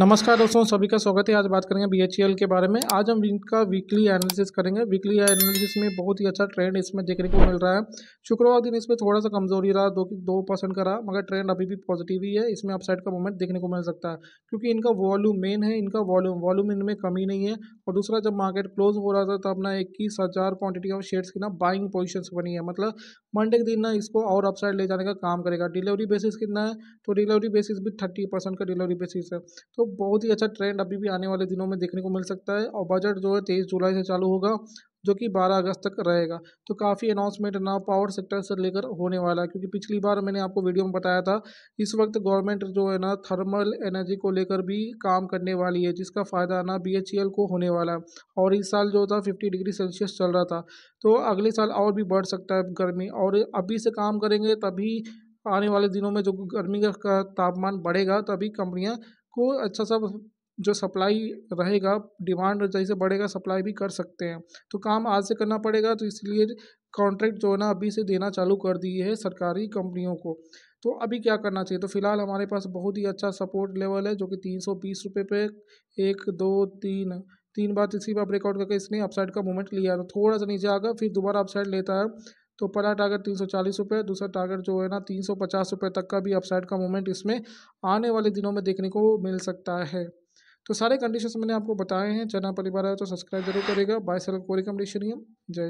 नमस्कार दोस्तों सभी का स्वागत है आज बात करेंगे बी e के बारे में आज हम इनका वीकली एनालिसिस करेंगे वीकली एनालिसिस में बहुत ही अच्छा ट्रेंड इसमें देखने को मिल रहा है शुक्रवार दिन इसमें थोड़ा सा कमजोरी रहा दो दो परसेंट का रहा मगर ट्रेंड अभी भी पॉजिटिव ही है इसमें अपसाइड का मूवमेंट देखने को मिल सकता है क्योंकि इनका वॉल्यूम मेन है इनका वॉल्यूम वॉल्यूम इनमें कमी नहीं है और दूसरा जब मार्केट क्लोज हो रहा था तो अपना इक्कीस हज़ार क्वान्टिटी ऑफ शेयर्स की ना बाइंग पोजिशन बनी है मतलब मंडे के दिन ना इसको और अपसाइड ले जाने का काम करेगा डिलीवरी बेसिस कितना है तो डिलीवरी बेसिस भी थर्टी परसेंट का डिलीवरी बेसिस है तो बहुत ही अच्छा ट्रेंड अभी भी आने वाले दिनों में देखने को मिल सकता है और बजट जो है तेईस जुलाई से चालू होगा जो कि 12 अगस्त तक रहेगा तो काफ़ी अनाउंसमेंट ना पावर सेक्टर से लेकर होने वाला है क्योंकि पिछली बार मैंने आपको वीडियो में बताया था इस वक्त गवर्नमेंट जो है ना थर्मल एनर्जी को लेकर भी काम करने वाली है जिसका फ़ायदा ना बी e को होने वाला है और इस साल जो था फिफ्टी डिग्री सेल्सियस चल रहा था तो अगले साल और भी बढ़ सकता है गर्मी और अभी से काम करेंगे तभी आने वाले दिनों में जो गर्मी का तापमान बढ़ेगा तभी कंपनियाँ को अच्छा सा जो सप्लाई रहेगा डिमांड जैसे बढ़ेगा सप्लाई भी कर सकते हैं तो काम आज से करना पड़ेगा तो इसलिए कॉन्ट्रैक्ट जो है ना अभी से देना चालू कर दिए है सरकारी कंपनियों को तो अभी क्या करना चाहिए तो फिलहाल हमारे पास बहुत ही अच्छा सपोर्ट लेवल है जो कि तीन सौ बीस रुपये पे एक दो तीन तीन बार इसी बार ब्रेकआउट करके इसने अपसाइड का मूवमेंट लिया तो थोड़ा सा नीचे आकर फिर दोबारा अपसाइड लेता है तो पहला टारगेट तीन सौ चालीस रुपये दूसरा टारगेट जो है ना तीन सौ पचास रुपये तक का भी अपसाइड का मूवमेंट इसमें आने वाले दिनों में देखने को मिल सकता है तो सारे कंडीशंस मैंने आपको बताए हैं चैनल परिवार है तो सब्सक्राइब जरूर करेगा बाय सेल कोई कंडीशन जय